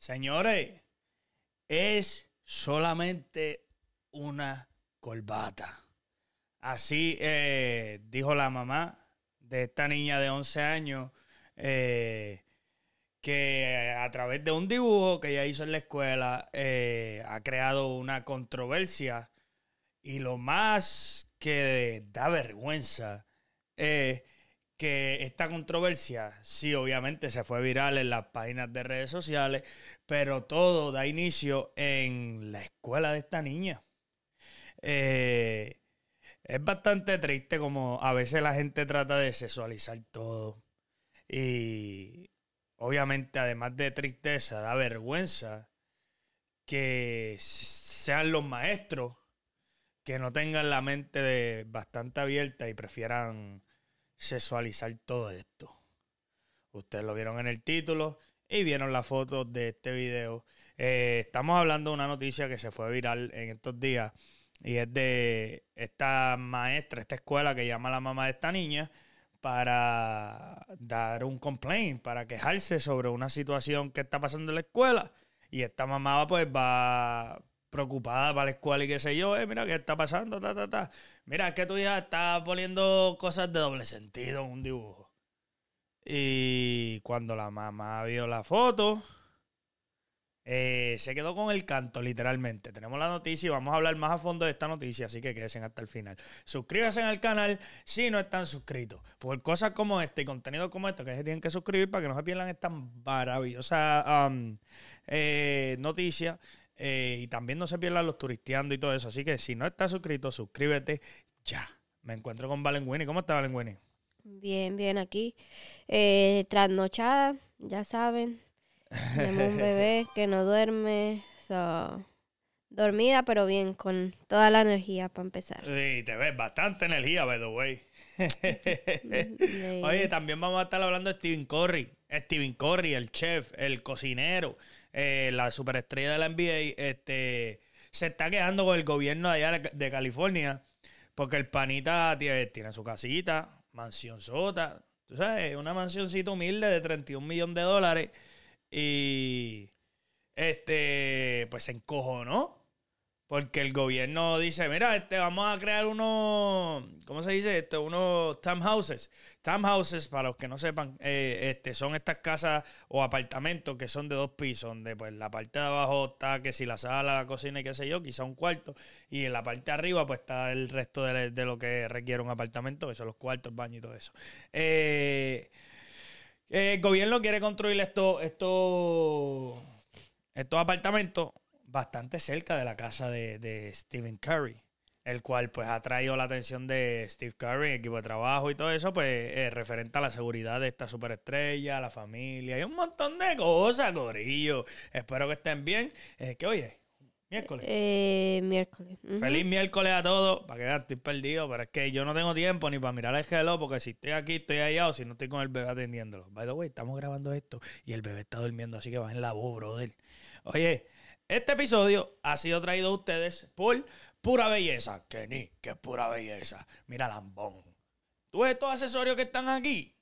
Señores, es solamente una corbata. Así eh, dijo la mamá de esta niña de 11 años eh, que a través de un dibujo que ella hizo en la escuela eh, ha creado una controversia y lo más que da vergüenza es que esta controversia, sí, obviamente se fue viral en las páginas de redes sociales, pero todo da inicio en la escuela de esta niña. Eh, es bastante triste como a veces la gente trata de sexualizar todo. Y obviamente, además de tristeza, da vergüenza que sean los maestros que no tengan la mente bastante abierta y prefieran sexualizar todo esto. Ustedes lo vieron en el título y vieron las fotos de este video. Eh, estamos hablando de una noticia que se fue viral en estos días y es de esta maestra, esta escuela que llama a la mamá de esta niña para dar un complaint, para quejarse sobre una situación que está pasando en la escuela. Y esta mamá pues va preocupada para la escuela y qué sé yo, eh, mira qué está pasando, ta, ta, ta. Mira, que tu hija está poniendo cosas de doble sentido en un dibujo. Y cuando la mamá vio la foto, eh, se quedó con el canto, literalmente. Tenemos la noticia y vamos a hablar más a fondo de esta noticia, así que quédense hasta el final. Suscríbanse al canal si no están suscritos. Por cosas como este y contenido como esto, que se tienen que suscribir para que no se pierdan esta maravillosa eh, noticia. Eh, y también no se pierdan los turisteando y todo eso. Así que si no estás suscrito, suscríbete ya. Me encuentro con Valen ¿Cómo está Valen Bien, bien, aquí. Eh, trasnochada, ya saben. Tenemos un bebé que no duerme. dormida, pero bien, con toda la energía para empezar. Sí, te ves bastante energía, by the Oye, también vamos a estar hablando de Steven Curry. Steven Curry, el chef, el cocinero, eh, la superestrella de la NBA, este, se está quejando con el gobierno de allá de California porque el panita tiene, tiene su casita, mansión sota, tú sabes, una mansioncita humilde de 31 millones de dólares. Y este, pues se encojonó porque el gobierno dice, mira, este, vamos a crear unos, ¿cómo se dice? Esto, unos townhouses. houses. houses, para los que no sepan, eh, este, son estas casas o apartamentos que son de dos pisos, donde pues la parte de abajo está que si la sala, la cocina y qué sé yo, quizá un cuarto. Y en la parte de arriba pues está el resto de, lo que requiere un apartamento, que son los cuartos, baño y todo eso. Eh, eh, el gobierno quiere construir estos, estos, estos apartamentos bastante cerca de la casa de, de Stephen Curry, el cual pues ha traído la atención de Steve Curry, equipo de trabajo y todo eso, pues eh, referente a la seguridad de esta superestrella, la familia y un montón de cosas, gorillo. Espero que estén bien. Eh, ¿Qué oye? Miércoles. Eh, miércoles. Feliz miércoles a todos. Para quedar, estoy perdido, pero es que yo no tengo tiempo ni para mirar el gelo, porque si estoy aquí, estoy allá, o si no estoy con el bebé atendiéndolo. By the way, estamos grabando esto y el bebé está durmiendo, así que va en la voz, brother. Oye, este episodio ha sido traído a ustedes por Pura Belleza. Kenny, que es pura belleza. Mira, lambón. Tú estos accesorios que están aquí,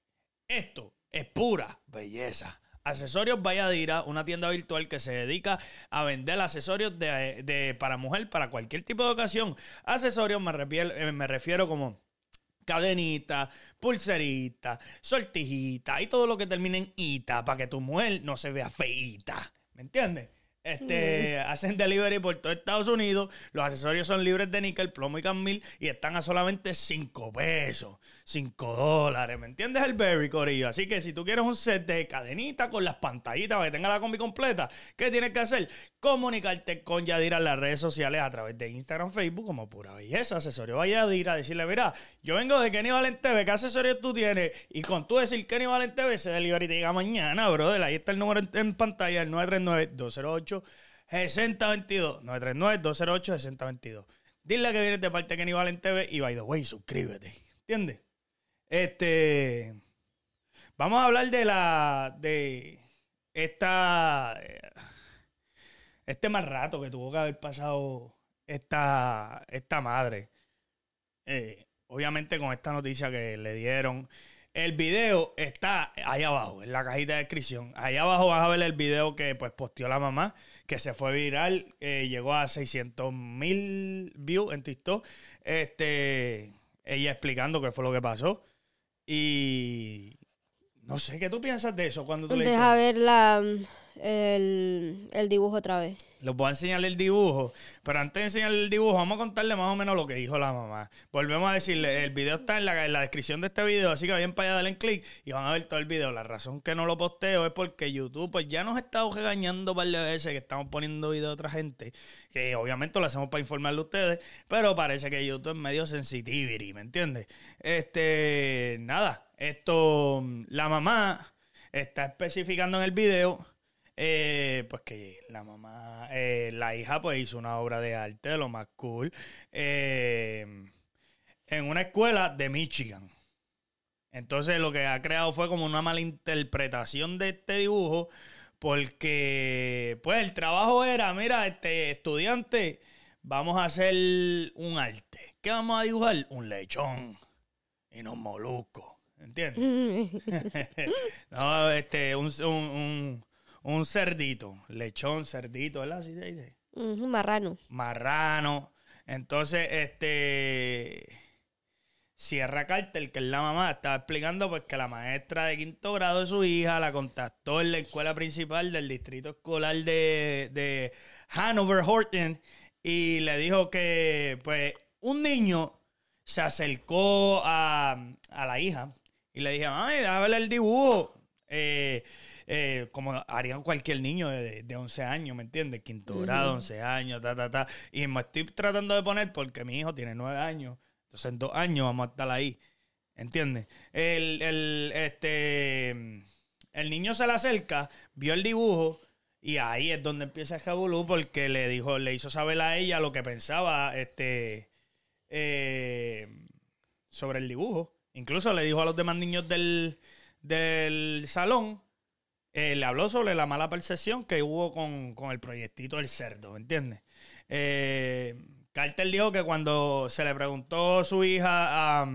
esto es pura belleza. Accesorios Valladira, una tienda virtual que se dedica a vender accesorios de, para mujer, para cualquier tipo de ocasión. Accesorios eh, me refiero, como cadenita, pulserita, sortijita y todo lo que termine en ita para que tu mujer no se vea feita. ¿Me entiendes? Este, Hacen delivery por todo Estados Unidos. Los accesorios son libres de níquel, plomo y camil y están a solamente 5 pesos. 5 dólares. ¿Me entiendes el berry, Corillo? Así que si tú quieres un set de cadenita con las pantallitas para que tenga la combi completa, ¿qué tienes que hacer? Comunicarte con Yadira en las redes sociales a través de Instagram, Facebook, como pura belleza, asesorio a Yadira, decirle, mira, yo vengo de Kenny valente TV, ¿qué asesorio tú tienes? Y con tú decir Kenny valente TV, se delivery y te llega mañana, brother. Ahí está el número en, pantalla, el 939-208. 6022 939-208-6022. Dile que vienes de parte de Kenny Valen TV y by the way, suscríbete. ¿Entiendes? Este. Vamos a hablar de la. de esta. Este mal rato que tuvo que haber pasado esta, esta madre. Eh, obviamente con esta noticia que le dieron. El video está ahí abajo, en la cajita de descripción. Ahí abajo vas a ver el video que pues posteó la mamá, que se fue viral, eh, llegó a 600 mil views en TikTok. Este, ella explicando qué fue lo que pasó. Y no sé, ¿qué tú piensas de eso cuando tú Deja ver la, el, el dibujo otra vez. Les voy a enseñar el dibujo, pero antes de enseñarle el dibujo, vamos a contarle más o menos lo que dijo la mamá. Volvemos a decirle, el video está en la, descripción de este video, así que vayan para allá, denle clic y van a ver todo el video. La razón que no lo posteo es porque YouTube pues, ya nos ha estado regañando varias veces que estamos poniendo videos de otra gente, que obviamente lo hacemos para informarle a ustedes, pero parece que YouTube es medio sensitivity, ¿me entiendes? Este, nada, esto, la mamá está especificando en el video eh, pues que la mamá, eh, la hija, pues hizo una obra de arte, lo más cool, eh, en una escuela de Michigan. Entonces lo que ha creado fue como una malinterpretación de este dibujo, porque pues el trabajo era, mira, este estudiante, vamos a hacer un arte. ¿Qué vamos a dibujar? Un lechón y unos moluscos. ¿Entiendes? no, este, un, un un cerdito, lechón, cerdito, ¿verdad? Así se dice. marrano. Marrano. Entonces, este. Sierra Carter, que es la mamá, estaba explicando pues que la maestra de quinto grado de su hija la contactó en la escuela principal del distrito escolar de, Hanover Horton y le dijo que pues un niño se acercó a, la hija y le dije, mami, déjame el dibujo. Eh, eh, como harían cualquier niño de, 11 años, ¿me entiendes? Quinto grado, 11 años, ta, ta, ta. Y me estoy tratando de poner porque mi hijo tiene 9 años. Entonces, en dos años vamos a estar ahí. ¿Entiendes? El, el, este, el niño se le acerca, vio el dibujo. Y ahí es donde empieza el jabulú porque le dijo, le hizo saber a ella lo que pensaba este, eh, sobre el dibujo. Incluso le dijo a los demás niños del, del salón eh, le habló sobre la mala percepción que hubo con, el proyectito del cerdo, ¿me entiendes? Eh, Carter dijo que cuando se le preguntó su hija,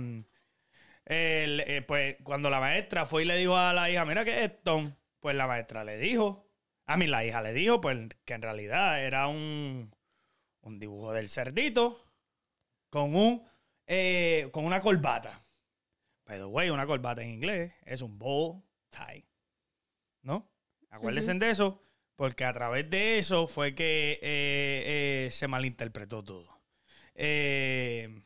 eh, pues cuando la maestra fue y le dijo a la hija, mira que esto, pues la maestra le dijo, a mí la hija le dijo, pues que en realidad era un, un dibujo del cerdito con, un, con una corbata. Pero, güey, una corbata en inglés es un bow tie. ¿No? Acuérdense de eso, porque a través de eso fue que eh, eh, se malinterpretó todo. Eh,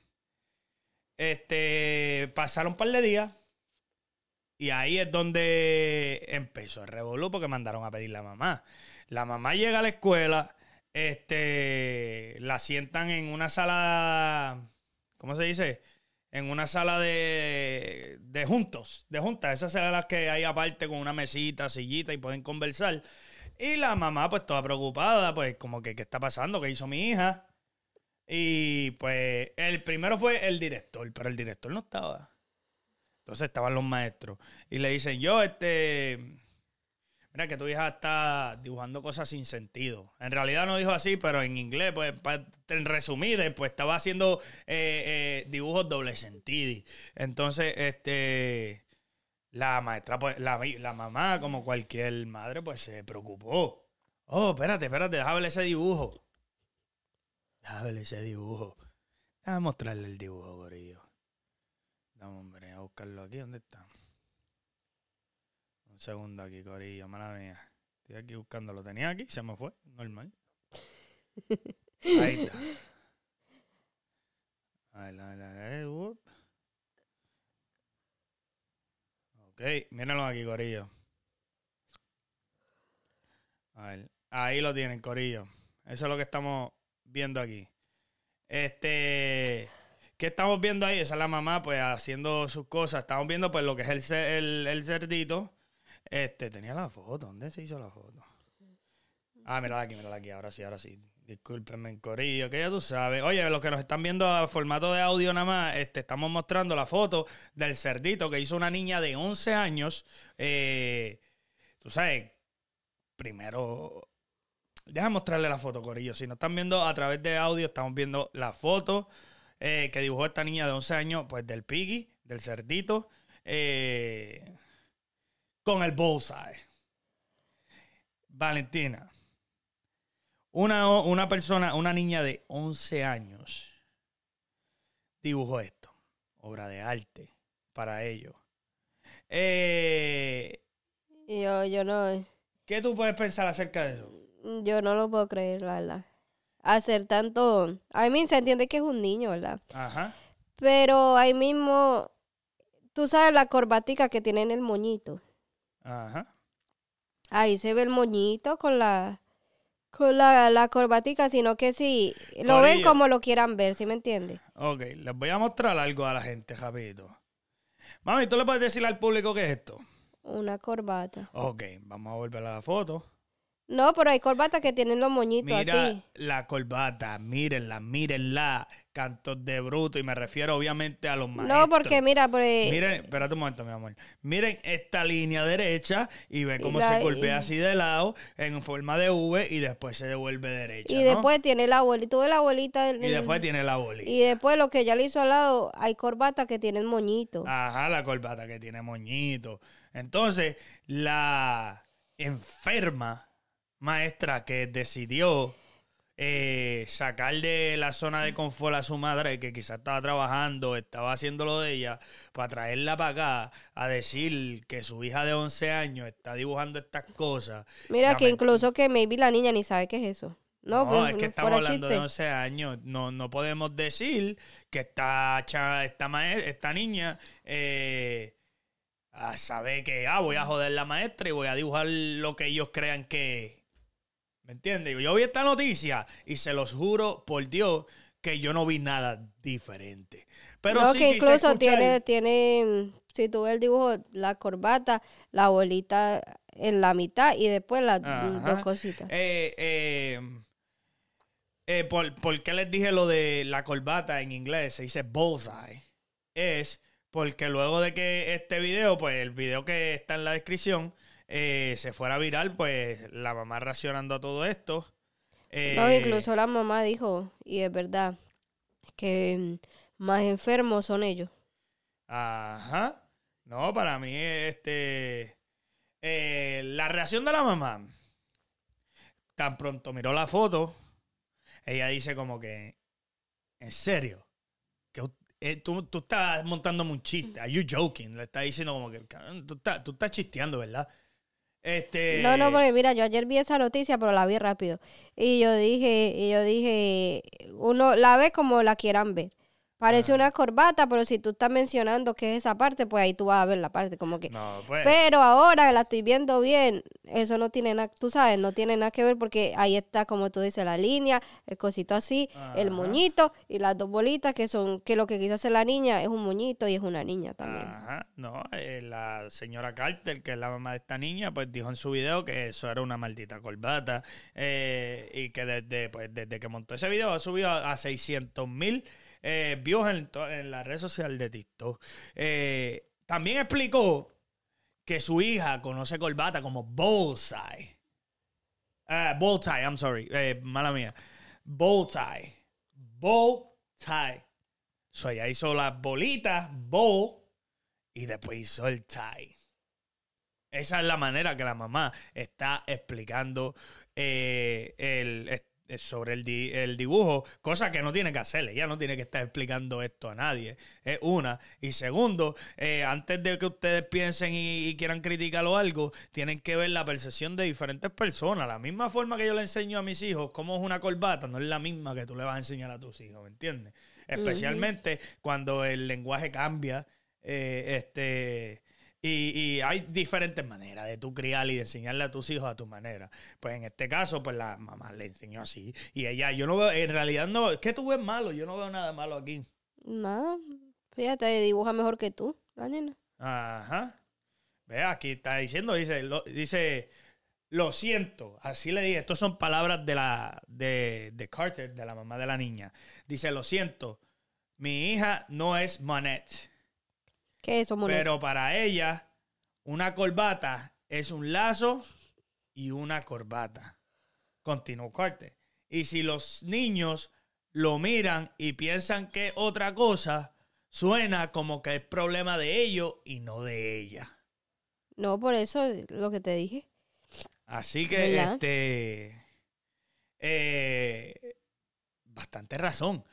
este, pasaron un par de días y ahí es donde empezó el revolú porque mandaron a pedir la mamá. La mamá llega a la escuela, este, la sientan en una sala, ¿cómo se dice? en una sala de, de juntos, de juntas, esas salas que hay aparte con una mesita, sillita y pueden conversar. Y la mamá, pues toda preocupada, pues como que, ¿qué está pasando? ¿Qué hizo mi hija? Y pues el primero fue el director, pero el director no estaba. Entonces estaban los maestros. Y le dicen, yo, este, que tu hija está dibujando cosas sin sentido. En realidad no dijo así, pero en inglés, pues, en resumidas, pues estaba haciendo eh, eh, dibujos doble sentido. Entonces, este, la maestra, pues, la, mamá, como cualquier madre, pues se preocupó. Oh, espérate, espérate, déjame ese dibujo. Déjame ese dibujo. Déjame mostrarle el dibujo, gorillo. No, hombre, a buscarlo aquí. ¿Dónde está? segundo aquí, Corillo, mala mía. Estoy aquí buscando, lo tenía aquí, se me fue, normal. Ahí está. Ok, mírenlo aquí, Corillo. A ver, ahí lo tienen, Corillo. Eso es lo que estamos viendo aquí. Este. ¿Qué estamos viendo ahí? Esa es la mamá, pues, haciendo sus cosas. Estamos viendo, pues, lo que es el, el, el cerdito. Este, tenía la foto. ¿Dónde se hizo la foto? Ah, mírala aquí, mírala aquí. Ahora sí, ahora sí. Discúlpenme corillo, que ya tú sabes. Oye, los que nos están viendo a formato de audio nada más, este, estamos mostrando la foto del cerdito que hizo una niña de 11 años. Eh, tú sabes, primero... Deja mostrarle la foto, corillo. Si nos están viendo a través de audio, estamos viendo la foto eh, que dibujó esta niña de 11 años, pues del piggy, del cerdito. Eh con el bullseye. Valentina. Una, persona, una niña de 11 años, dibujó esto. Obra de arte para ellos. Eh, yo, yo no. Eh. ¿Qué tú puedes pensar acerca de eso? Yo no lo puedo creer, la verdad. Hacer tanto. A mí se entiende que es un niño, ¿verdad? Ajá. Pero ahí mismo. Tú sabes la corbatica que tiene en el moñito. Ajá. Ahí se ve el moñito con la con la, la corbatica, sino que si sí, lo ven como lo quieran ver, ¿sí me entiendes? Ok, les voy a mostrar algo a la gente, rapidito. Mami, ¿tú le puedes decir al público qué es esto? Una corbata. Ok, vamos a volver a la foto. No, pero hay corbatas que tienen los moñitos Mira así. la corbata, mírenla, mírenla cantos de bruto y me refiero obviamente a los maestros. No, porque mira, pues... Miren, espérate un momento, mi amor. Miren esta línea derecha y ve cómo se golpea así de lado en forma de V y después se devuelve derecha. Y después tiene la abuelita, la Y después tiene la abuelita. Y después lo que ya le hizo al lado, hay corbata que tiene moñito. Ajá, la corbata que tiene moñito. Entonces, la enferma maestra que decidió eh, sacar de la zona de confort a su madre, que quizás estaba trabajando, estaba haciendo lo de ella, para traerla para acá a decir que su hija de 11 años está dibujando estas cosas. Mira, que incluso que maybe la niña ni sabe qué es eso. No, pues, es que estamos hablando de 11 años. No, no podemos decir que esta, esta, esta niña eh, sabe que ah, voy a joder la maestra y voy a dibujar lo que ellos crean que es. ¿Me entiendes? Yo vi esta noticia y se los juro por Dios que yo no vi nada diferente. Pero que incluso tiene, tiene, mm, si tú ves el dibujo, la corbata, la bolita en la mitad y después las dos cositas. Eh, eh, eh, por, por, qué les dije lo de la corbata en inglés? Se dice bullseye. Es porque luego de que este video, pues el video que está en la descripción, eh, se fuera viral, pues la mamá reaccionando a todo esto. Eh, incluso la mamá dijo, y es verdad, que mm, más enfermos son ellos. Ajá. No, para mí, este. Eh, la reacción de la mamá. Tan pronto miró la foto, ella dice como que. ¿En serio? Que tú, estás montándome un chiste. Are you joking? Le está diciendo como que. Tú tú estás chisteando, ¿verdad? Este, no, no, porque mira, yo ayer vi esa noticia, pero la vi rápido. Y yo dije, y yo dije, uno la ve como la quieran ver. Parece una corbata, pero si tú estás mencionando que es esa parte, pues ahí tú vas a ver la parte, como que... No, pues. Pero ahora que la estoy viendo bien, eso no tiene nada, tú sabes, no tiene nada que ver porque ahí está, como tú dices, la línea, el cosito así, el moñito y las dos bolitas que son, que lo que quiso hacer la niña es un moñito y es una niña también. Ajá, no, eh, la señora Carter, que es la mamá de esta niña, pues dijo en su video que eso era una maldita corbata eh, y que desde, pues, desde que montó ese video ha subido a, 600.000 mil eh, Vio en, la red social de TikTok. Eh, también explicó que su hija conoce corbata como bullseye. Uh, I'm sorry. mala mía. Bow tie. Bow tie. So ella hizo las bolitas, bow, y después hizo el tie. Esa es la manera que la mamá está explicando el, sobre el, el, dibujo, cosa que no tiene que hacerle ella no tiene que estar explicando esto a nadie, es una. Y segundo, eh, antes de que ustedes piensen y, quieran criticarlo algo, tienen que ver la percepción de diferentes personas. La misma forma que yo le enseño a mis hijos cómo es una corbata, no es la misma que tú le vas a enseñar a tus hijos, ¿me entiendes? Especialmente cuando el lenguaje cambia, eh, este y, hay diferentes maneras de tu criar y de enseñarle a tus hijos a tu manera. Pues en este caso, pues la mamá le enseñó así. Y ella, yo no veo, en realidad no, es que tú ves malo, yo no veo nada malo aquí. Nada, fíjate, dibuja mejor que tú, la nena. Ajá. Ve, aquí está diciendo, dice, lo, dice, lo siento, así le dije, Estos son palabras de la, de, de Carter, de la mamá de la niña. Dice, lo siento, mi hija no es Manette. Pero para ella, una corbata es un lazo y una corbata. Continuó Carter. Y si los niños lo miran y piensan que es otra cosa, suena como que es problema de ellos y no de ella. No, por eso lo que te dije. Así que, este. Eh, bastante razón.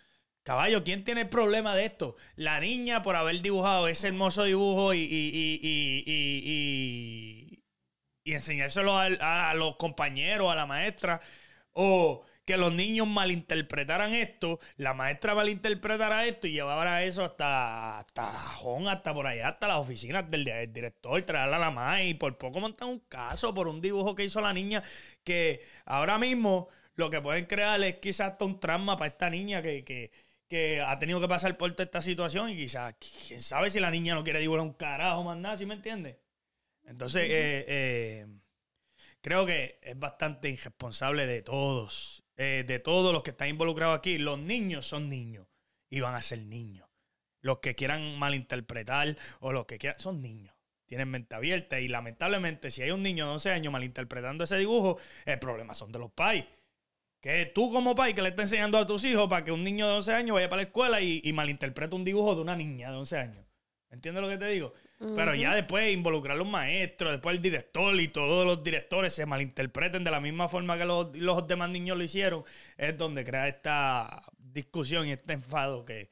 Caballo, ¿quién tiene el problema de esto? La niña por haber dibujado ese hermoso dibujo y, enseñárselo a, los compañeros, a la maestra, o que los niños malinterpretaran esto, la maestra malinterpretara esto y llevará eso hasta, hasta Jón, hasta por allá, hasta las oficinas del, director, traerla a la madre y por poco montan un caso por un dibujo que hizo la niña que ahora mismo... Lo que pueden crear es quizás hasta un trauma para esta niña que que ha tenido que pasar por toda esta situación y quizás, quién sabe si la niña no quiere dibujar un carajo más nada, ¿si me entiende? Entonces, eh, eh, creo que es bastante irresponsable de todos, eh, de todos los que están involucrados aquí. Los niños son niños y van a ser niños. Los que quieran malinterpretar o los que quieran, son niños. Tienen mente abierta y lamentablemente si hay un niño de 11 años malinterpretando ese dibujo, el problema son de los pais. Que tú como pai que le estás enseñando a tus hijos para que un niño de 11 años vaya para la escuela y, malinterprete un dibujo de una niña de 11 años. ¿Entiendes lo que te digo? Pero ya después involucrar a los maestros, después el director y todos los directores se malinterpreten de la misma forma que los, demás niños lo hicieron, es donde crea esta discusión y este enfado que,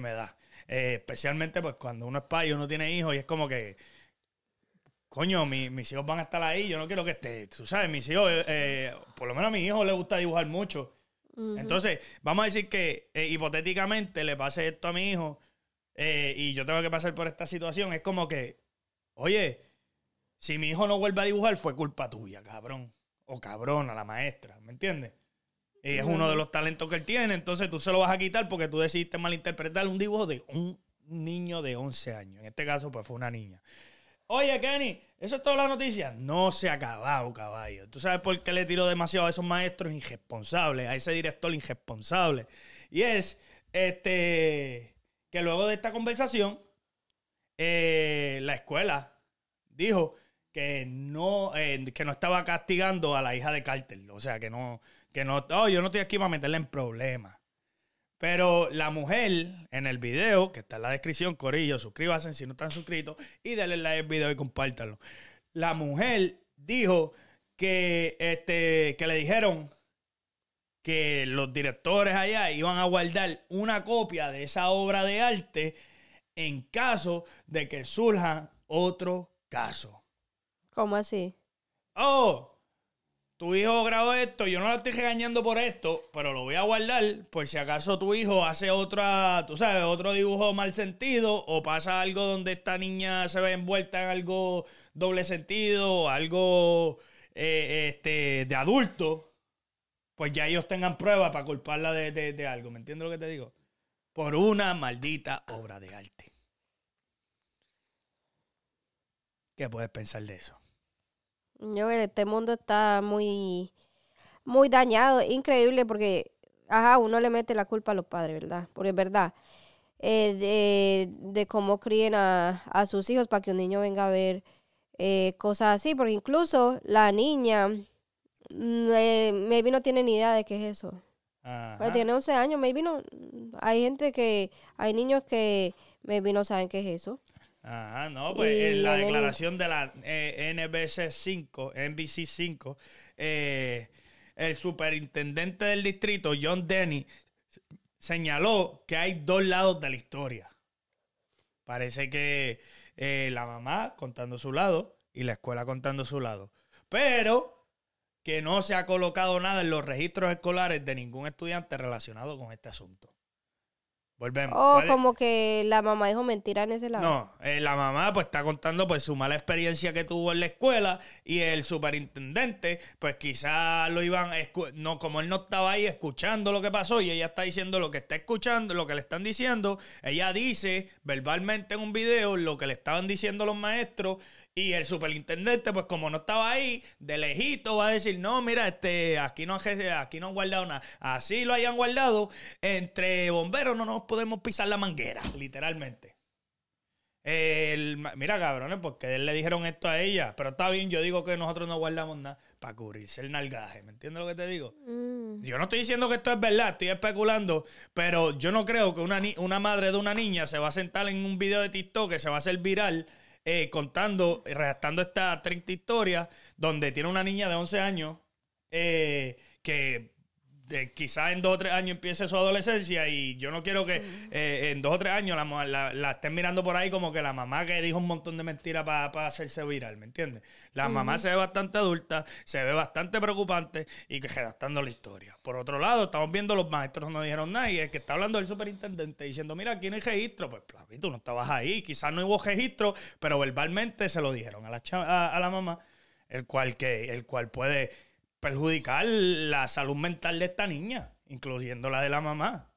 me da. Eh, especialmente pues cuando uno es padre y uno tiene hijos y es como que coño, mis hijos van a estar ahí, yo no quiero que esté, tú sabes, mis hijos, eh, eh, por lo menos a mi hijo le gusta dibujar mucho. Entonces, vamos a decir que eh, hipotéticamente le pase esto a mi hijo y yo tengo que pasar por esta situación. Es como que, oye, si mi hijo no vuelve a dibujar, fue culpa tuya, cabrón. O cabrona, la maestra, ¿me entiendes? Es uno de los talentos que él tiene, entonces tú se lo vas a quitar porque tú decidiste malinterpretar un dibujo de un niño de 11 años. En este caso, pues fue una niña. Oye, Kenny, eso es toda la noticia. No se ha acabado, caballo. ¿Tú sabes por qué le tiró demasiado a esos maestros irresponsables, a ese director irresponsable? Y es este, que luego de esta conversación, eh, la escuela dijo que no, eh, que no estaba castigando a la hija de Carter. O sea, que no, que no, oh, yo no estoy aquí para meterle en problemas. Pero la mujer en el video, que está en la descripción, Corillo, suscríbanse si no están suscritos y denle like al video y compártanlo. La mujer dijo que, este, que le dijeron que los directores allá iban a guardar una copia de esa obra de arte en caso de que surja otro caso. ¿Cómo así? Oh, tu hijo grabó esto, yo no lo estoy regañando por esto, pero lo voy a guardar por si acaso tu hijo hace otra, tú sabes, otro dibujo mal sentido o pasa algo donde esta niña se ve envuelta en algo doble sentido, algo eh, este, de adulto, pues ya ellos tengan pruebas para culparla de, de, de algo. ¿Me entiendes lo que te digo? Por una maldita obra de arte. ¿Qué puedes pensar de eso? Yo este mundo está muy, muy dañado, increíble porque, ajá, uno le mete la culpa a los padres, ¿verdad? Porque es verdad, eh, de, cómo críen a, sus hijos para que un niño venga a ver eh, cosas así, porque incluso la niña, mm, eh, maybe no tiene ni idea de qué es eso. Pues tiene 11 años, maybe no. Hay gente que, hay niños que maybe no saben qué es eso no, pues en la declaración de la NBC 5, NBC 5, el superintendente del distrito, John Denny, señaló que hay dos lados de la historia. Parece que eh, la mamá contando su lado y la escuela contando su lado. Pero que no se ha colocado nada en los registros escolares de ningún estudiante relacionado con este asunto. O como que la mamá dijo mentira en ese lado. No, eh, la mamá pues está contando pues su mala experiencia que tuvo en la escuela y el superintendente pues quizás lo iban, no, como él no estaba ahí escuchando lo que pasó y ella está diciendo lo que está escuchando, lo que le están diciendo, ella dice verbalmente en un video lo que le estaban diciendo los maestros y el superintendente, pues como no estaba ahí, de lejito va a decir, no, mira, este, aquí no, aquí no han guardado nada. Así lo hayan guardado, entre bomberos no nos podemos pisar la manguera, literalmente. mira, cabrones, porque le dijeron esto a ella. Pero está bien, yo digo que nosotros no guardamos nada para cubrirse el nalgaje. ¿Me entiendes lo que te digo? Mm. Yo no estoy diciendo que esto es verdad, estoy especulando. Pero yo no creo que una, una madre de una niña se va a sentar en un video de TikTok que se va a hacer viral eh, contando, redactando esta triste historia donde tiene una niña de 11 años eh, que quizás en dos o tres años empiece su adolescencia y yo no quiero que eh, en dos o tres años la, estén mirando por ahí como que la mamá que dijo un montón de mentiras para hacerse viral, ¿me entiendes? La mamá se ve bastante adulta, se ve bastante preocupante y que redactando la historia. Por otro lado, estamos viendo los maestros no dijeron nada y el que está hablando el superintendente diciendo, mira, aquí en el registro, pues tú no estabas ahí, quizás no hubo registro, pero verbalmente se lo dijeron a la, a la mamá, el cual, que, el cual puede perjudicar la salud mental de esta niña, incluyendo la de la mamá.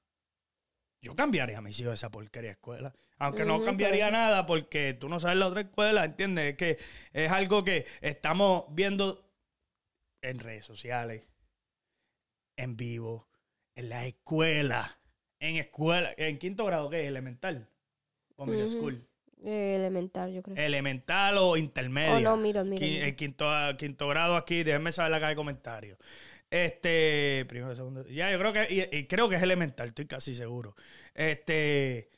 Yo cambiaría a mis hijos de esa porquería escuela. Aunque no cambiaría nada porque tú no sabes la otra escuela, ¿entiendes? que es algo que estamos viendo en redes sociales, en vivo, en la escuela, en escuela, en quinto grado, que es? Elemental o middle school. Eh, elemental, yo creo. Elemental o intermedio. Oh, el quinto, quinto, grado aquí, déjenme saber la caja de comentarios. Este, primero, segundo. Ya, yo creo que, y, creo que es elemental, estoy casi seguro. Este,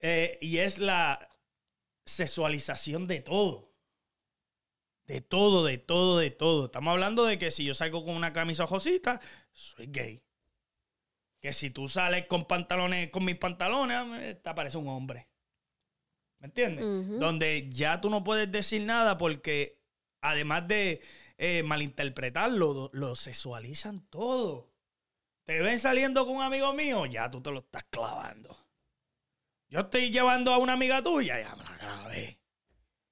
eh, y es la sexualización de todo. De todo, de todo, de todo. Estamos hablando de que si yo salgo con una camisa josita, soy gay. Que si tú sales con pantalones, con mis pantalones, ah, te aparece un hombre. ¿Me entiendes? Donde ya tú no puedes decir nada porque además de eh, malinterpretarlo, lo, sexualizan todo. Te ven saliendo con un amigo mío, ya tú te lo estás clavando. Yo estoy llevando a una amiga tuya, ya me la clavé.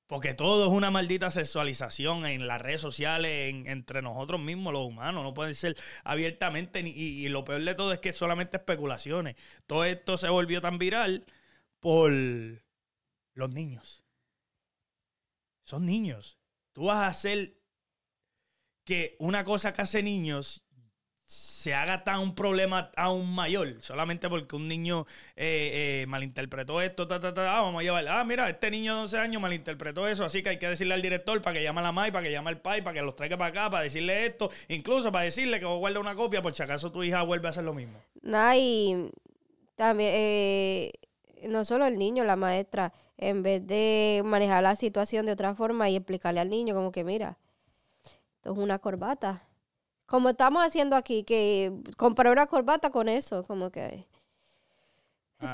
Porque todo es una maldita sexualización en las redes sociales, entre nosotros mismos, los humanos. No pueden ser abiertamente. y, y, lo peor de todo es que solamente especulaciones. Todo esto se volvió tan viral por, los niños. Son niños. Tú vas a hacer que una cosa que hace niños se haga tan un problema aún mayor, solamente porque un niño eh, eh, malinterpretó esto, ta, ta, ta, vamos a llevar, ah, mira, este niño de 11 años malinterpretó eso, así que hay que decirle al director para que llame a la madre, para que llame al PAI, para que los traiga para acá, para decirle esto, incluso para decirle que vos una copia por si acaso tu hija vuelve a hacer lo mismo. No, y también... Eh, no solo el niño, la maestra, en vez de manejar la situación de otra forma y explicarle al niño como que mira, esto es una corbata. Como estamos haciendo aquí, que comprar una corbata con eso, como que...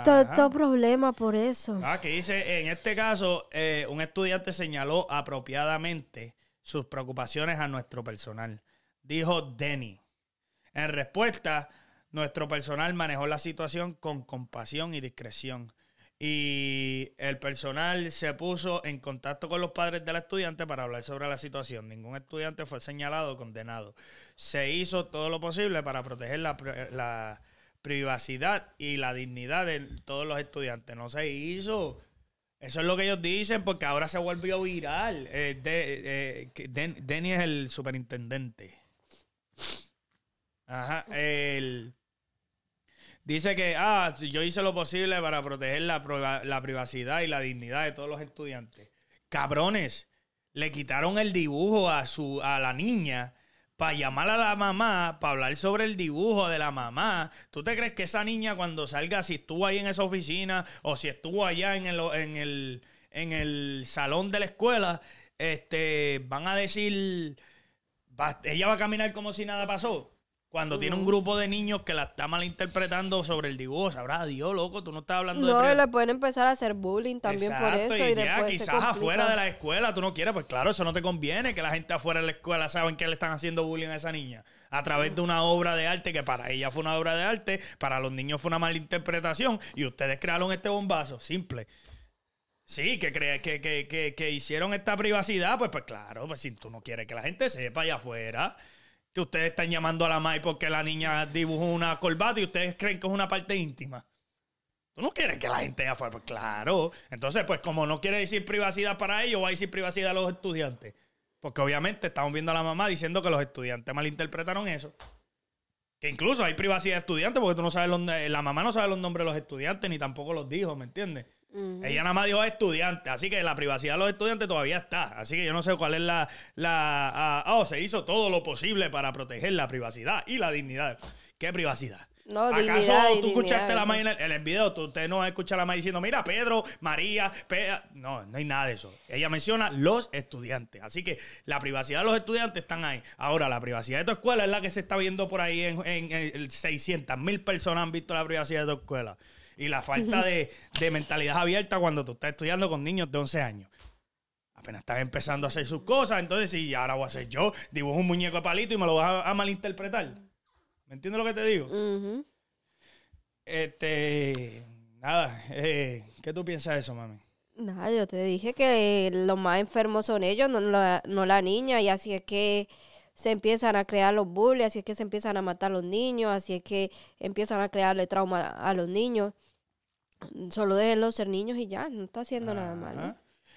Todo problema por eso. Ah, que dice, en este caso, eh, un estudiante señaló apropiadamente sus preocupaciones a nuestro personal, dijo Denny. En respuesta, nuestro personal manejó la situación con compasión y discreción. Y el personal se puso en contacto con los padres del estudiante para hablar sobre la situación. Ningún estudiante fue señalado o condenado. Se hizo todo lo posible para proteger la, privacidad y la dignidad de todos los estudiantes. No se hizo. Eso es lo que ellos dicen porque ahora se volvió viral. Eh, eh, Denny es el superintendente. Ajá, el Dice que, ah, yo hice lo posible para proteger la, la privacidad y la dignidad de todos los estudiantes. Cabrones, le quitaron el dibujo a, su, a la niña para llamar a la mamá, para hablar sobre el dibujo de la mamá. ¿Tú te crees que esa niña cuando salga, si estuvo ahí en esa oficina o si estuvo allá en el, en el, salón de la escuela, este, van a decir, ella va a caminar como si nada pasó? Cuando tiene un grupo de niños que la está malinterpretando sobre el dibujo, sabrá Dios, loco, tú no estás hablando de. No, le pueden empezar a hacer bullying también por eso. Y, y ya, quizás afuera de la escuela tú no quieres, pues claro, eso no te conviene, que la gente afuera de la escuela saben que le están haciendo bullying a esa niña. A través de una obra de arte que para ella fue una obra de arte, para los niños fue una malinterpretación y ustedes crearon este bombazo, simple. Sí, que, que, que, que, que hicieron esta privacidad, pues, pues claro, pues si tú no quieres que la gente sepa allá afuera que ustedes están llamando a la MAI porque la niña dibujó una corbata y ustedes creen que es una parte íntima. Tú no quieres que la gente ya fue, pues claro. Entonces, pues como no quiere decir privacidad para ellos, va a decir privacidad a los estudiantes. Porque obviamente estamos viendo a la mamá diciendo que los estudiantes malinterpretaron eso. Que incluso hay privacidad de estudiantes porque tú no sabes la mamá no sabe los nombres de los estudiantes ni tampoco los dijo, ¿me entiendes? Ella nada más dijo estudiante, así que la privacidad de los estudiantes todavía está. Así que yo no sé cuál es la. la ah, ah oh, se hizo todo lo posible para proteger la privacidad y la dignidad. ¿Qué privacidad? No, ¿Acaso tú escuchaste la más en el, video? Tú, usted no escucha la más diciendo, mira, Pedro, María, No, no hay nada de eso. Ella menciona los estudiantes. Así que la privacidad de los estudiantes están ahí. Ahora, la privacidad de tu escuela es la que se está viendo por ahí en, en, 600 mil personas han visto la privacidad de tu escuela y la falta de, mentalidad abierta cuando tú estás estudiando con niños de 11 años apenas estás empezando a hacer sus cosas, entonces si ahora voy a hacer yo, dibujo un muñeco de palito y me lo vas a, malinterpretar. ¿Me entiendes lo que te digo? Este, nada, eh, ¿qué tú piensas de eso, mami? Nada, yo te dije que los más enfermos son ellos, no la, no la niña, y así es que se empiezan a crear los bullies, así es que se empiezan a matar los niños, así es que empiezan a crearle trauma a los niños. Solo los ser niños y ya, no está haciendo nada ah, mal.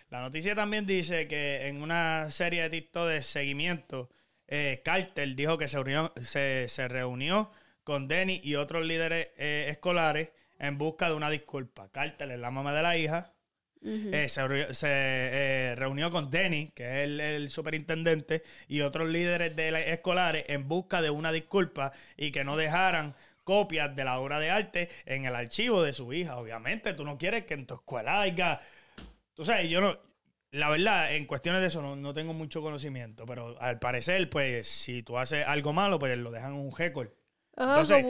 La noticia también dice que en una serie de TikTok de seguimiento, eh, Carter dijo que se, unió, se, reunió con Denny y otros líderes eh, escolares en busca de una disculpa. Carter es la mamá de la hija. Eh, se, eh, reunió con Denny, que es el, superintendente, y otros líderes de escolares en busca de una disculpa y que no dejaran copias de la obra de arte en el archivo de su hija. Obviamente, tú no quieres que en tu escuela haya. Tú sabes, yo no. La verdad, en cuestiones de eso no, tengo mucho conocimiento, pero al parecer, pues, si tú haces algo malo, pues lo dejan en un récord. Entonces,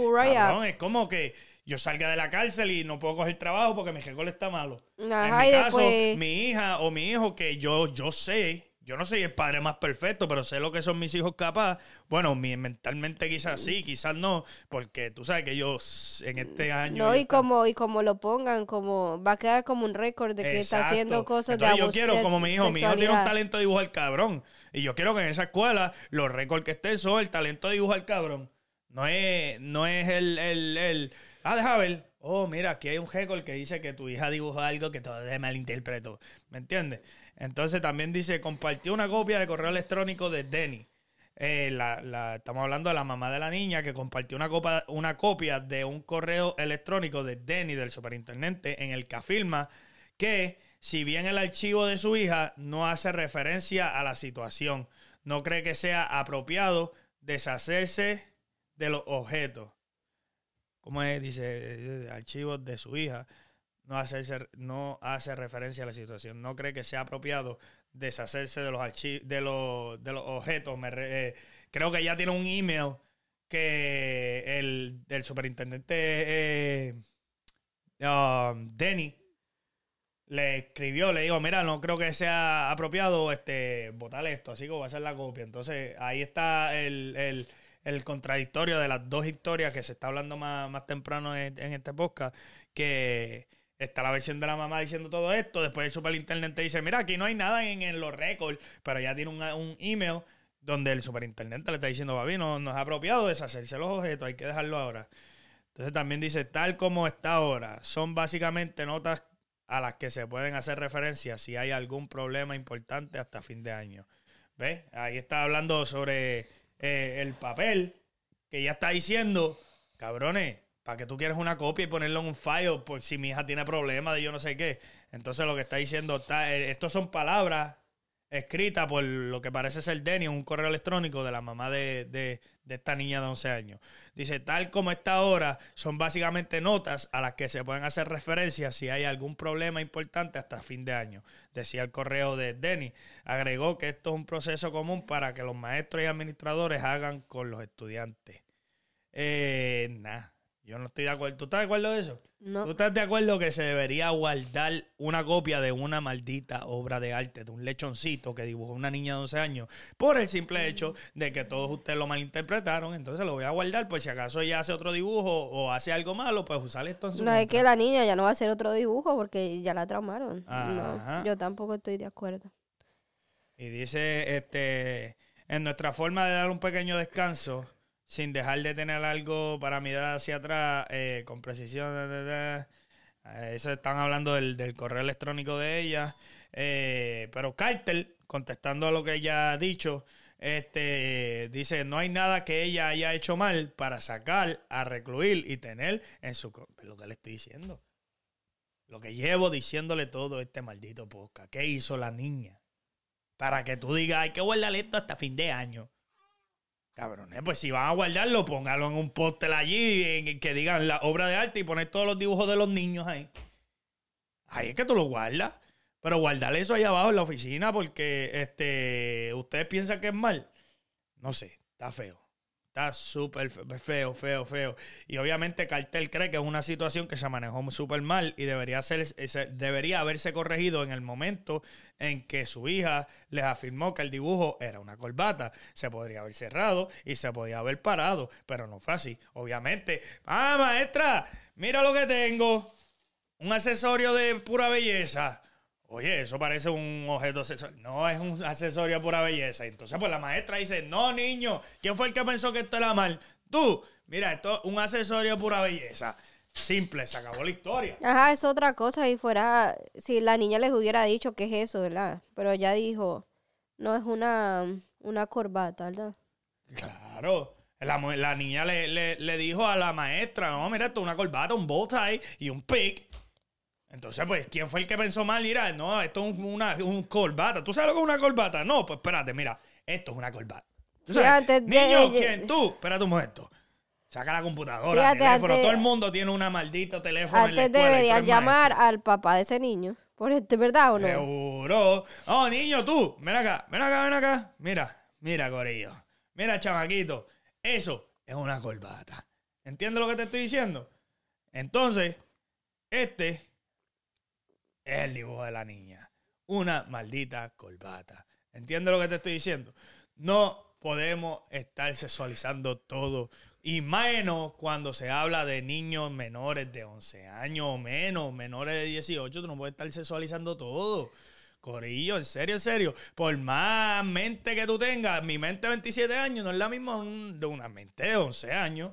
es como que yo salga de la cárcel y no puedo coger trabajo porque mi récord está malo. en mi caso, mi hija o mi hijo, que yo, yo sé yo no soy el padre más perfecto, pero sé lo que son mis hijos capaz. Bueno, mentalmente quizás sí, quizás no, porque tú sabes que ellos en este mm, año... No, y como, y como lo pongan, como va a quedar como un récord de que está haciendo cosas Entonces, de Yo quiero, como mi hijo, mi hijo tiene un talento de dibujar cabrón. Y yo quiero que en esa escuela los récords que estén son el talento de dibujar cabrón. No es, no es el, el, el... Ah, deja ver, oh, mira, aquí hay un récord que dice que tu hija dibuja algo que todavía malinterpreto. ¿Me entiendes? Entonces también dice, compartió una copia de correo electrónico de Denny. Eh, estamos hablando de la mamá de la niña que compartió una, copia de un correo electrónico de Denny, del superintendente, en el que afirma que si bien el archivo de su hija no hace referencia a la situación, no cree que sea apropiado deshacerse de los objetos. ¿Cómo es? Dice, eh, eh, archivos de su hija no hace, no hace referencia a la situación. No cree que sea apropiado deshacerse de los, de los, objetos. Eh, creo que ya tiene un email que el, superintendente eh, um, Denny le escribió, le dijo, mira, no creo que sea apropiado este, votar esto, así que voy a hacer la copia. Entonces ahí está el, contradictorio de las dos historias que se está hablando más, temprano en, en este podcast, que Está la versión de la mamá diciendo todo esto. Después el superintendente dice, mira, aquí no hay nada en, los récords, pero ya tiene un, email donde el superintendente le está diciendo, baby no, nos ha apropiado deshacerse los objetos, hay que dejarlo ahora. Entonces también dice, tal como está ahora, son básicamente notas a las que se pueden hacer referencia si hay algún problema importante hasta fin de año. ¿Ves? Ahí está hablando sobre eh, el papel que ya está diciendo, cabrones, ¿Para que tú quieres una copia y ponerlo en un file pues si mi hija tiene problemas de yo no sé qué? Entonces lo que está diciendo está, eh, estos son palabras escritas por lo que parece ser Denny un correo electrónico de la mamá de, de, esta niña de 11 años. Dice, tal como está ahora, son básicamente notas a las que se pueden hacer referencias si hay algún problema importante hasta fin de año, decía el correo de Denny. Agregó que esto es un proceso común para que los maestros y administradores hagan con los estudiantes. Eh, nada yo no estoy de acuerdo. ¿Tú estás de acuerdo de eso? No. ¿Tú estás de acuerdo que se debería guardar una copia de una maldita obra de arte, de un lechoncito que dibujó una niña de 11 años, por el simple hecho de que todos ustedes lo malinterpretaron? Entonces lo voy a guardar, pues si acaso ella hace otro dibujo o hace algo malo, pues usar esto en su. No, es que la niña ya no va a hacer otro dibujo porque ya la traumaron. No, yo tampoco estoy de acuerdo. Y dice, este, en nuestra forma de dar un pequeño descanso sin dejar de tener algo para mirar hacia atrás eh, con precisión. Eh, eso están hablando del, correo electrónico de ella. Eh, pero Carter, contestando a lo que ella ha dicho, este, dice, no hay nada que ella haya hecho mal para sacar, a recluir y tener en su... Lo que le estoy diciendo. Lo que llevo diciéndole todo este maldito podcast. ¿Qué hizo la niña? Para que tú digas, hay que guardarle esto hasta fin de año. Cabrones, eh, pues si van a guardarlo, póngalo en un póster allí en que digan la obra de arte y poner todos los dibujos de los niños ahí. Ahí es que tú lo guardas. Pero guardar eso ahí abajo en la oficina porque este, ustedes piensan que es mal. No sé, está feo. Está súper feo, feo, feo. Y obviamente Cartel cree que es una situación que se manejó súper mal y debería, ser, debería haberse corregido en el momento en que su hija les afirmó que el dibujo era una corbata. Se podría haber cerrado y se podía haber parado, pero no fue así. Obviamente, ah, maestra, mira lo que tengo. Un accesorio de pura belleza. Oye, eso parece un objeto No, es un accesorio pura belleza. Entonces, pues la maestra dice, no, niño, ¿quién fue el que pensó que esto era mal? Tú, mira, esto es un accesorio pura belleza. Simple, se acabó la historia. Ajá, es otra cosa. Y fuera, si la niña les hubiera dicho qué es eso, ¿verdad? Pero ella dijo, no, es una, una corbata, ¿verdad? Claro. La, niña le, le, dijo a la maestra, no, mira, esto es una corbata, un bow tie y un pick. Entonces, pues, ¿quién fue el que pensó mal? Mira, no, esto es una, un corbata. ¿Tú sabes lo que es una corbata? No, pues espérate, mira, esto es una corbata. ¿Tú sabes? Niño, ¿quién? Tú, espérate un momento. Saca la computadora, pero teléfono. todo el mundo tiene una maldita teléfono antes en llamar al papá de ese niño. Por este, ¿verdad o no? Seguro. Oh, niño, tú. Ven acá, ven acá, ven acá. Mira, mira, Corillo. Mira, chamaquito. Eso es una corbata. ¿Entiendes lo que te estoy diciendo? Entonces, este el dibujo de la niña. Una maldita corbata. ¿Entiendes lo que te estoy diciendo? No podemos estar sexualizando todo. Y menos cuando se habla de niños menores de 11 años o menos, menores de 18, tú no puedes estar sexualizando todo. Corillo, en serio, en serio. Por más mente que tú tengas, mi mente de 27 años no es la misma de una mente de 11 años.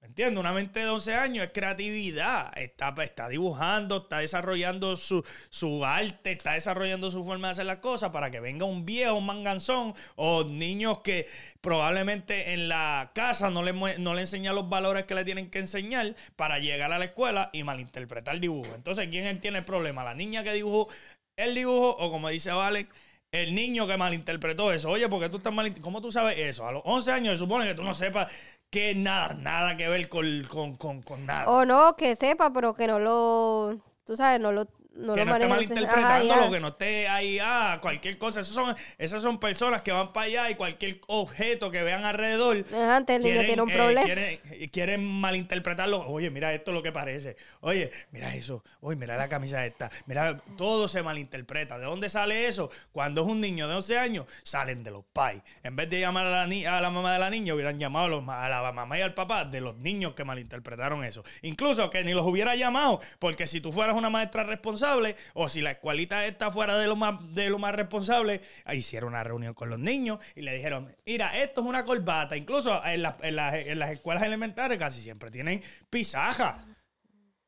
¿Me Una mente de 11 años es creatividad. Está, está dibujando, está desarrollando su, su, arte, está desarrollando su forma de hacer las cosas para que venga un viejo, un manganzón o niños que probablemente en la casa no le, no le enseñan los valores que le tienen que enseñar para llegar a la escuela y malinterpretar el dibujo. Entonces, ¿quién tiene el problema? ¿La niña que dibujó el dibujo o como dice Vale? el niño que malinterpretó eso. Oye, porque tú estás malinterpretando? ¿Cómo tú sabes eso? A los 11 años se supone que tú no sepas que nada, nada que ver con, con, con, con nada. O no, que sepa, pero que no lo, tú sabes, no lo, no que no esté malinterpretando, lo que no esté ahí, ah, cualquier cosa. son, esas son personas que van para allá y cualquier objeto que vean alrededor. Ajá, quieren, niño tiene un eh, problema. Eh, quieren, malinterpretarlo. Oye, mira esto lo que parece. Oye, mira eso. Oye, mira la camisa esta. Mira, todo se malinterpreta. ¿De dónde sale eso? Cuando es un niño de 11 años, salen de los pais. En vez de llamar a la, a la mamá de la niña, hubieran llamado a, a la mamá y al papá de los niños que malinterpretaron eso. Incluso que ni los hubiera llamado, porque si tú fueras una maestra responsable, o si la escuelita está fuera de lo más, responsable, hicieron una reunión con los niños y le dijeron, mira, esto es una corbata. Incluso en, las escuelas elementales casi siempre tienen pisaja.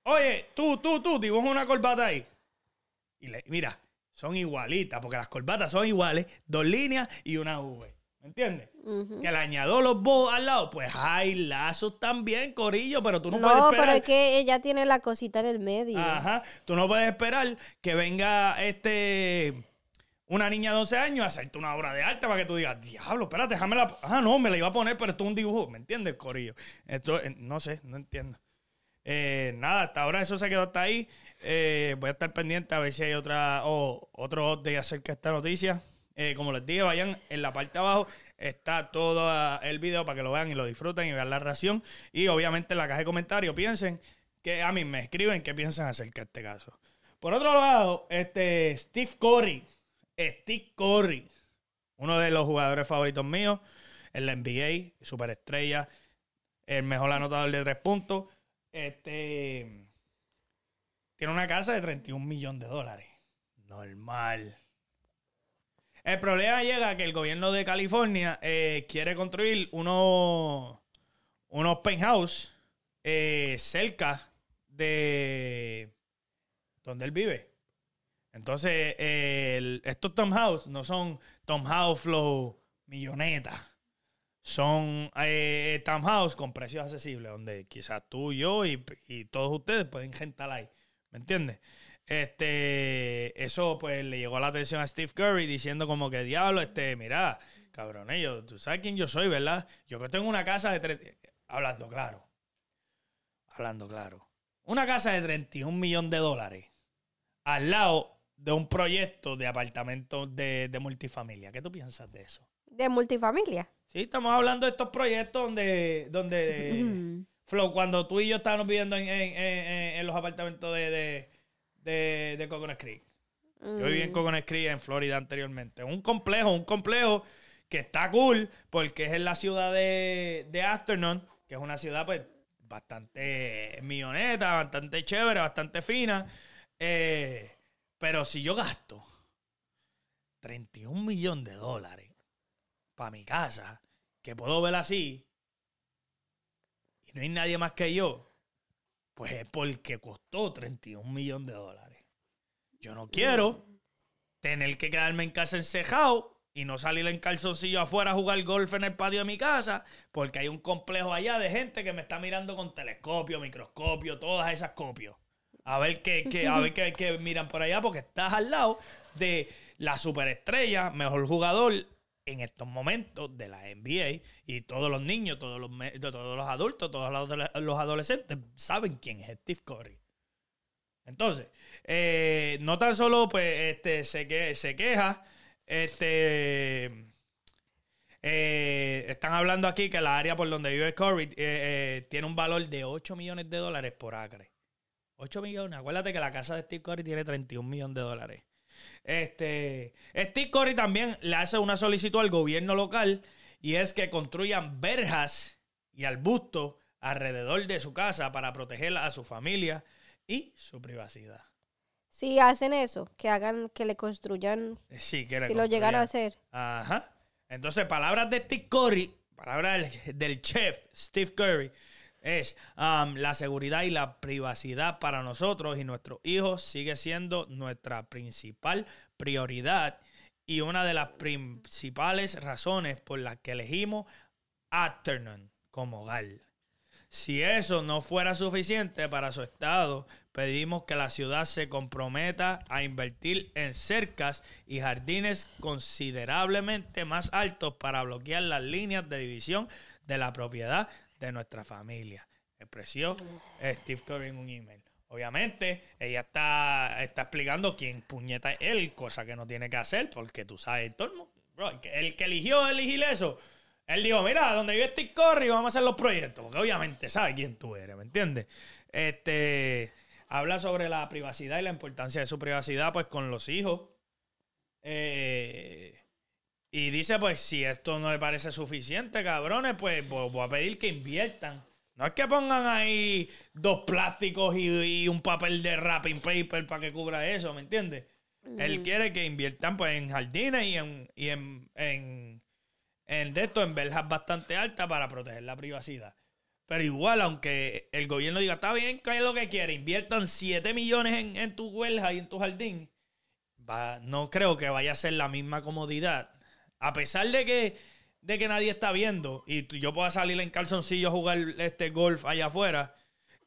Oye, tú, tú, tú, dibuja una corbata ahí. Y mira, son igualitas, porque las corbatas son iguales, dos líneas y una V. ¿Me entiendes? Que le añado los bots al lado. Pues hay lazos también, corillo, pero tú no, puedes esperar. No, pero es que ella tiene la cosita en el medio. Ajá. Tú no puedes esperar que venga este una niña de 12 años a hacerte una obra de arte para que tú digas, diablo, espérate, déjame la. Ah, no, me la iba a poner, pero esto es un dibujo. ¿Me entiendes, Corillo? Esto, eh, no sé, no entiendo. Eh, nada, hasta ahora eso se quedó hasta ahí. Eh, voy a estar pendiente a ver si hay otra o otro update acerca de esta noticia. Eh, como les dije, vayan en la parte de abajo. Está todo ah, el video para que lo vean y lo disfruten y vean la ración. Y obviamente en la caja de comentarios piensen que a ah, mí me escriben qué piensan acerca de este caso. Por otro lado, este Steve Curry, Steve Curry, uno de los jugadores favoritos míos en la NBA, superestrella, el mejor anotador de tres puntos. Este tiene una casa de 31 millones de dólares. Normal. El problema llega que el gobierno de California eh, quiere construir unos, unos penthouse eh, cerca de donde él vive. Entonces, estos Tom House no son Tom House Flow milloneta. Son eh, Tom House con precios accesibles, donde quizás tú, yo y, todos ustedes pueden gentar ahí. ¿Me entiendes? Este, eso pues le llegó la atención a Steve Curry diciendo como que diablo, este, mira, cabronello, tú sabes quién yo soy, ¿verdad? Yo que tengo una casa de hablando claro. Hablando claro. Una casa de 31 millones de dólares al lado de un proyecto de apartamentos de, de multifamilia. ¿Qué tú piensas de eso? De multifamilia. Sí, estamos hablando de estos proyectos donde, donde cuando tú y yo estábamos viviendo en, en, en, los apartamentos de de, de Coconut Creek. Yo viví en mm. Coconut Creek, en Florida anteriormente. Un complejo, un complejo que está cool porque es en la ciudad de, de que es una ciudad pues bastante milloneta, bastante chévere, bastante fina. Eh, pero si yo gasto 31 millones de dólares para mi casa, que puedo ver así, y no hay nadie más que yo, pues es porque costó 31 millones de dólares. Yo no quiero tener que quedarme en casa encejado y no salir en calzoncillo afuera a jugar golf en el patio de mi casa, porque hay un complejo allá de gente que me está mirando con telescopio, microscopio, todas esas copias. A ver qué, que a ver qué miran por allá, porque estás al lado de la superestrella, mejor jugador en estos momentos de la NBA y todos los niños, todos los, todos los adultos, todos los adolescentes saben quién es Steve Curry. Entonces, eh, no tan solo pues, este, se, que, se queja, este, eh, están hablando aquí que la área por donde vive Curry eh, tiene un valor de 8 millones de dólares por acre. 8 millones, acuérdate que la casa de Steve Curry tiene 31 millones de dólares. Este, Steve Curry también le hace una solicitud al gobierno local y es que construyan verjas y arbustos alrededor de su casa para proteger a su familia y su privacidad. Si hacen eso, que hagan, que le construyan. Sí, que Si lo llegan a hacer. Ajá. Entonces, palabras de Steve Curry, palabras del chef Steve Curry, es la seguridad y la privacidad para nosotros y nuestros hijos sigue siendo nuestra principal prioridad y una de las principales razones por las que elegimos Afternoon como gal Si eso no fuera suficiente para su estado, pedimos que la ciudad se comprometa a invertir en cercas y jardines considerablemente más altos para bloquear las líneas de división de la propiedad de nuestra familia. Expresó eh, Steve Curry en un email. Obviamente, ella está, está explicando quién puñeta es él, cosa que no tiene que hacer, porque tú sabes, todo el mundo, el que eligió elegir eso, él dijo, mira, donde vive Steve Curry vamos a hacer los proyectos, porque obviamente sabe quién tú eres, ¿me entiendes? Este, habla sobre la privacidad y la importancia de su privacidad, pues, con los hijos. Eh, y dice, pues si esto no le parece suficiente, cabrones, pues, voy a pedir que inviertan. No es que pongan ahí dos plásticos y, un papel de wrapping paper para que cubra eso, ¿me entiendes? Él quiere que inviertan pues, en jardines y en, y en, en, de esto, en verjas bastante altas para proteger la privacidad. Pero igual, aunque el gobierno diga, está bien, ¿qué es lo que quiere? Inviertan 7 millones en, en tu huelga y en tu jardín. no creo que vaya a ser la misma comodidad a pesar de que, de que nadie está viendo y yo pueda salir en calzoncillo a jugar este golf allá afuera,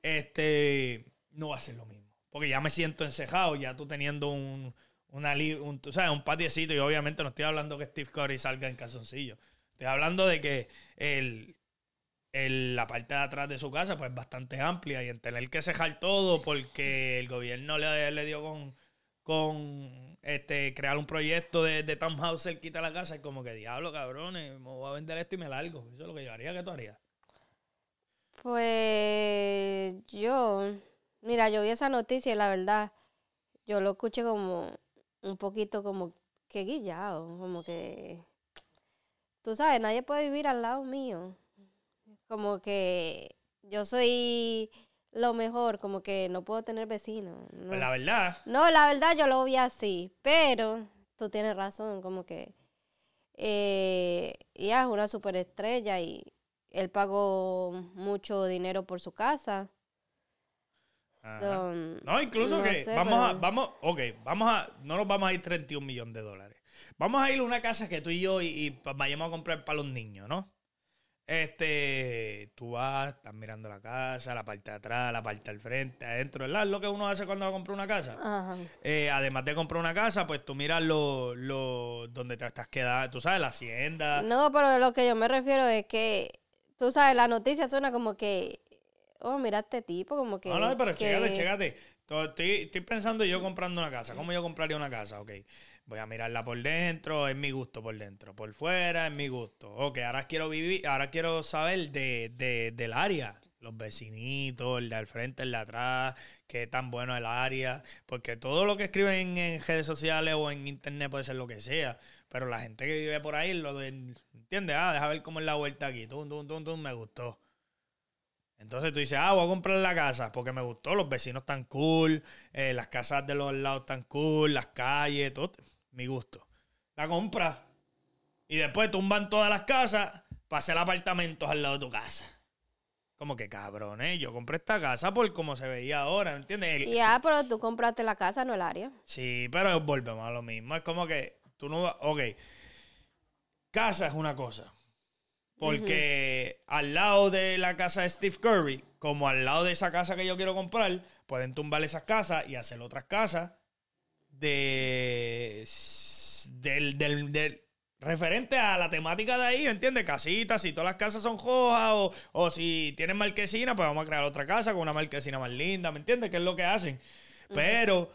este, no va a ser lo mismo. Porque ya me siento encejado, ya tú teniendo un, un, un patiecito y obviamente no estoy hablando que Steve Curry salga en calzoncillo. Estoy hablando de que el, el, la parte de atrás de su casa pues bastante amplia y en tener que cejar todo porque el gobierno le, le dio con, con este, crear un proyecto de, de townhouse cerquita quita la casa. Y como que, diablo, cabrones, me voy a vender esto y me largo. Eso es lo que yo haría. ¿Qué tú harías? Pues yo, mira, yo vi esa noticia y la verdad, yo lo escuché como un poquito como que guillado, como que, tú sabes, nadie puede vivir al lado mío. Como que yo soy lo mejor, como que no puedo tener vecinos. No. Pues la verdad. No, la verdad yo lo vi así, pero tú tienes razón, como que eh, ella es una superestrella y él pagó mucho dinero por su casa. no, incluso que vamos a, vamos, ok, vamos a, no nos vamos a ir 31 millones de dólares. Vamos a ir a una casa que tú y yo y vayamos a comprar para los niños, ¿no? Este, tú vas, estás mirando la casa, la parte de atrás, la parte del frente, adentro, ¿verdad? lo que uno hace cuando va a comprar una casa. Ajá. Eh, además de comprar una casa, pues tú miras lo, donde te estás quedando, tú sabes, la hacienda. No, pero lo que yo me refiero es que, tú sabes, la noticia suena como que, oh, mira este tipo, como que... No, no, pero chégate, chégate Estoy, estoy pensando yo comprando una casa, ¿cómo yo compraría una casa? Ok voy a mirarla por dentro, es mi gusto por dentro, por fuera es mi gusto. Ok, ahora quiero vivir, ahora quiero saber de, de, del área, los vecinitos, el de al frente, el de atrás, qué tan bueno es el área, porque todo lo que escriben en redes sociales o en internet puede ser lo que sea, pero la gente que vive por ahí lo entiende, ah, deja ver cómo es la vuelta aquí, tum, tum, tum, tum, me gustó. Entonces tú dices, ah, voy a comprar la casa porque me gustó, los vecinos están cool, eh, las casas de los lados tan cool, las calles, todo mi gusto. La compra y después tumban todas las casas para hacer apartamentos al lado de tu casa. Como que cabrón, ¿eh? Yo compré esta casa por cómo se veía ahora, ¿entiendes? Y Ya, pero tú compraste la casa, no el área. Sí, pero volvemos a lo mismo. Es como que tú no vas. Ok. Casa es una cosa. Porque al lado de la casa de Steve Curry, como al lado de esa casa que yo quiero comprar, pueden tumbar esas casas y hacer otras casas de. del. referente a la temática de ahí, ¿entiendes? Casitas, si todas las casas son hojas o, si tienen marquesina, pues vamos a crear otra casa con una marquesina más linda, ¿me entiendes? Que es lo que hacen. Pero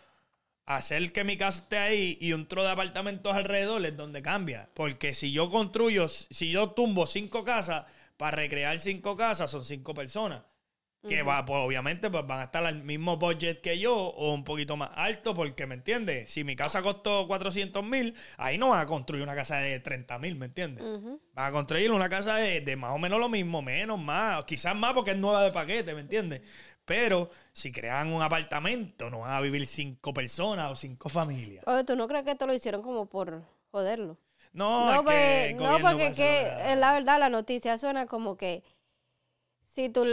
hacer que mi casa esté ahí y un tro de apartamentos alrededor es donde cambia. Porque si yo construyo, si yo tumbo cinco casas, para recrear cinco casas son cinco personas que va, pues obviamente pues van a estar al mismo budget que yo o un poquito más alto, porque me entiendes, si mi casa costó 400 mil, ahí no van a construir una casa de 30 mil, ¿me entiendes? Van a construir una casa de, más o menos lo mismo, menos, más, quizás más porque es nueva de paquete, ¿me entiendes? Pero si crean un apartamento, no van a vivir cinco personas o cinco familias. Oye, ¿tú no crees que esto lo hicieron como por joderlo? No, no, es pues, porque, que no porque que, la verdad la noticia suena como que si tú,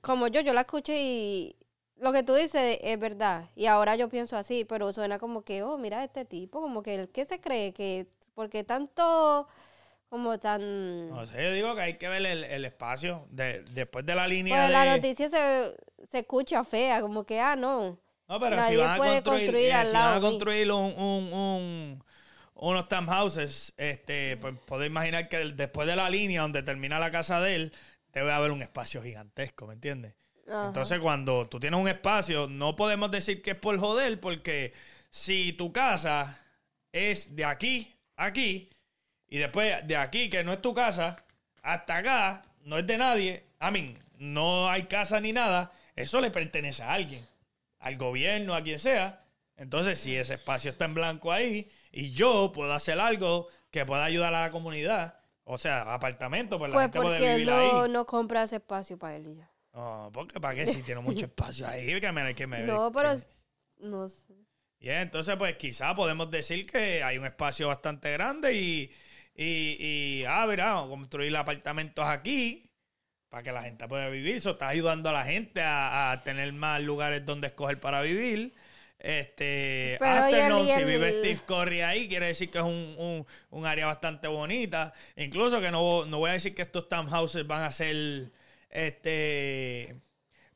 como yo, yo la escuché y lo que tú dices es verdad. Y ahora yo pienso así, pero suena como que, oh, mira este tipo, como que el que se cree que, porque tanto, como tan... No sé, digo que hay que ver el, espacio después de la línea. Pues la noticia se, escucha fea, como que, ah, no. No, pero Nadie si a construir, eh, al si lado van a construir un, un, un unos townhouses, este, pues puedo imaginar que después de la línea donde termina la casa de él, debe a haber un espacio gigantesco, ¿me entiendes? Entonces, cuando tú tienes un espacio, no podemos decir que es por joder, porque si tu casa es de aquí, aquí, y después de aquí, que no es tu casa, hasta acá, no es de nadie, a mí, no hay casa ni nada, eso le pertenece a alguien, al gobierno, a quien sea. Entonces, si ese espacio está en blanco ahí y yo puedo hacer algo que pueda ayudar a la comunidad, o sea, apartamento, pues, la pues, gente puede vivir no, ahí. no compras espacio para él y ya. No, porque para qué si tiene mucho espacio ahí, que me, que me No, pero no sé. Y entonces, pues quizá podemos decir que hay un espacio bastante grande y, y, y ah, mira, vamos construir apartamentos aquí para que la gente pueda vivir. Eso está ayudando a la gente a, a tener más lugares donde escoger para vivir. Este, si vive Steve ahí, quiere decir que es un, área bastante bonita. Incluso que no, voy a decir que estos townhouses van a ser este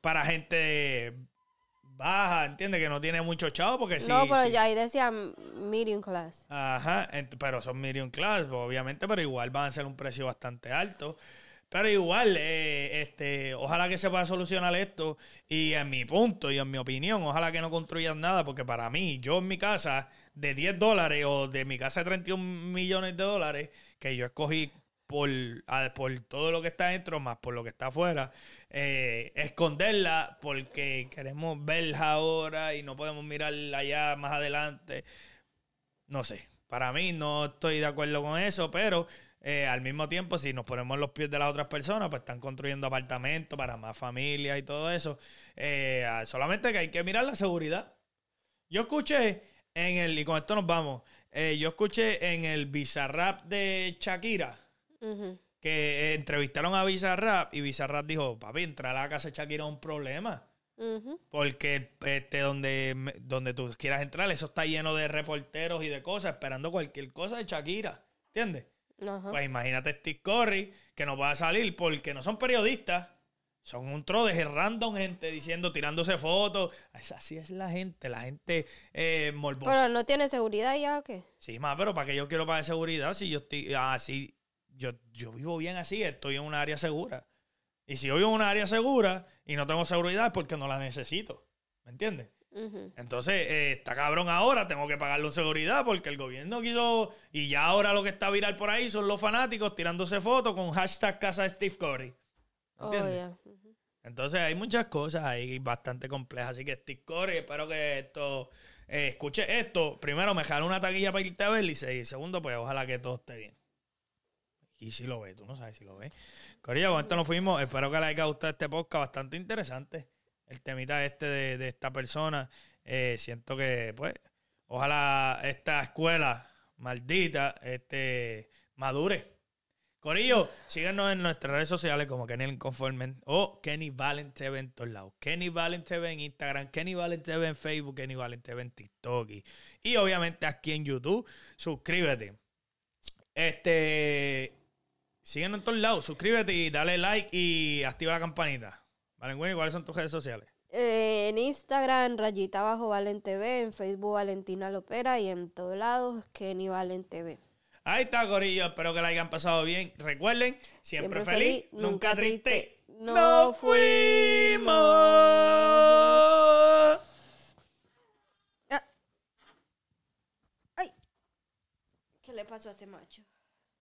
para gente baja, entiende Que no tiene mucho chavo porque sí. No, pero ya ahí decían medium class. Ajá, pero son medium class, pues, obviamente, pero igual van a ser un precio bastante alto. Pero igual, eh, este, ojalá que se pueda solucionar esto. Y en mi punto y en mi opinión, ojalá que no construyan nada, porque para mí, yo en mi casa de 10 dólares o de mi casa de 31 millones de dólares, que yo escogí por, todo lo que está dentro, más por lo que está afuera, eh, esconderla porque queremos verla ahora y no podemos mirarla allá más adelante. No sé, para mí no estoy de acuerdo con eso, pero eh, al mismo tiempo, si nos ponemos los pies de las otras personas, pues están construyendo apartamentos para más familias y todo eso. Eh, ah, solamente que hay que mirar la seguridad. Yo escuché en el, y con esto nos vamos, eh, yo escuché en el Bizarrap de Shakira, que entrevistaron a Bizarrap y Bizarrap dijo, papi, entrar a la casa de Shakira es un problema. Porque este, donde, donde tú quieras entrar, eso está lleno de reporteros y de cosas, esperando cualquier cosa de Shakira. ¿Entiendes? Pues imagínate Steve Curry, que no va a salir porque no son periodistas. Son un tro de random gente diciendo, tirándose fotos. Así es la gente, la gente eh, morbosa. Pero no tiene seguridad ya o qué? Sí, más, pero ¿para qué yo quiero pagar seguridad si yo estoy así? Ah, yo, yo vivo bien así, estoy en un área segura. Y si yo vivo en un área segura y no tengo seguridad es porque no la necesito. ¿Me entiendes? Entonces, eh, está cabrón ahora, tengo que pagarlo en seguridad porque el gobierno quiso. Y ya ahora lo que está viral por ahí son los fanáticos tirándose fotos con hashtag casa de Steve Corey oh, Entonces, hay muchas cosas ahí bastante complejas. Así que, Steve Corey, espero que esto. Eh, escuche esto. Primero, me jale una taquilla para irte a ver. Y segundo, pues ojalá que todo esté bien. Y si lo ve, tú no sabes si lo ve. Corilla, con esto nos fuimos. Espero que les haya gustado este podcast bastante interesante el temita este de, esta persona. Eh, siento que, pues, ojalá esta escuela maldita este, madure. Corillo, síguenos en nuestras redes sociales como Kenny Conformen o Kenny Valente en todos lados. Kenny Valen en Instagram, Kenny Valen en Facebook, Kenny Valente en TikTok. Y, obviamente aquí en YouTube, suscríbete. Este, síguenos en todos lados, suscríbete y dale like y activa la campanita. ¿cuáles son tus redes sociales? Eh, en Instagram, rayita bajo ValenTV. en Facebook Valentina Lopera y en todos lados Kenny ValenTV. TV. Ahí está, gorillo, Espero que la hayan pasado bien. Recuerden, siempre, feliz, nunca triste. No, fuimos. Ah. ¿Qué le pasó a ese macho?